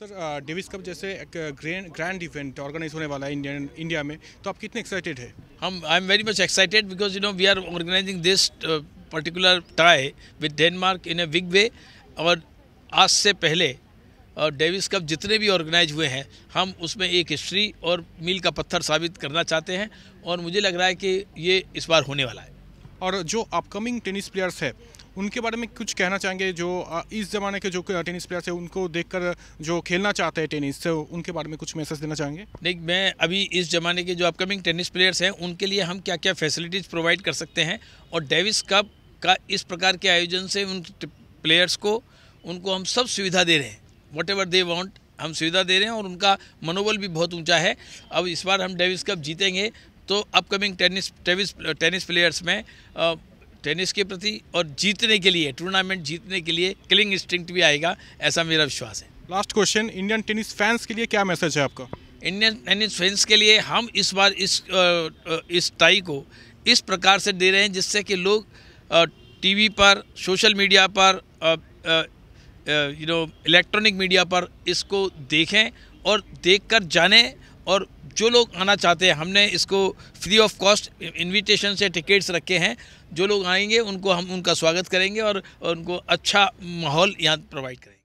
sir Davis cup जैसे एक grand grand event organise होने वाला है इंडियन इंडिया में तो आप कितने एक्साइटेड है हम I am very much excited because you know we are organising this particular tie with Denmark in a big way और आज से पहले और डेविस कप जितने भी ऑर्गेनाइज हुए हैं हम उसमें एक हिस्ट्री और मील का पत्थर साबित करना चाहते हैं और मुझे लग रहा है कि ये इस बार होने वाला है और जो अपकमिंग टेनिस प्लेयर्स है उनके बारे में कुछ कहना चाहेंगे जो इस ज़माने के जो टेनिस प्लेयर्स हैं उनको देखकर जो खेलना चाहते हैं टेनिस तो उनके बारे में कुछ मैसेज देना चाहेंगे देख मैं अभी इस ज़माने के जो अपकमिंग टेनिस प्लेयर्स हैं उनके लिए हम क्या क्या फैसिलिटीज़ प्रोवाइड कर सकते हैं और डेविस कप का इस प्रकार के आयोजन से उन प्लेयर्स को उनको हम सब सुविधा दे रहे हैं वॉट एवर दे वॉन्ट हम सुविधा दे रहे हैं और उनका मनोबल भी बहुत ऊंचा है अब इस बार हम डेविस कप जीतेंगे तो upcoming tennis tennis tennis players में टेनिस के प्रति और जीतने के लिए टूर्नामेंट जीतने के लिए किलिंग इंस्टिंक्ट भी आएगा ऐसा मेरा विश्वास है last question Indian tennis fans के लिए क्या मैसेज है आपका इंडियन टेनिस फैंस के लिए हम इस बार इस इस टाई को इस प्रकार से दे रहे हैं जिससे कि लोग टीवी पर सोशल मीडिया पर यू नो इलेक्ट्रॉनिक मीडिया पर इसको देखें और देखकर जानें और जो लोग आना चाहते हैं हमने इसको फ्री ऑफ कॉस्ट इनविटेशन से टिकट्स रखे हैं जो लोग आएंगे उनको हम उनका स्वागत करेंगे और, और उनको अच्छा माहौल यहाँ प्रोवाइड करेंगे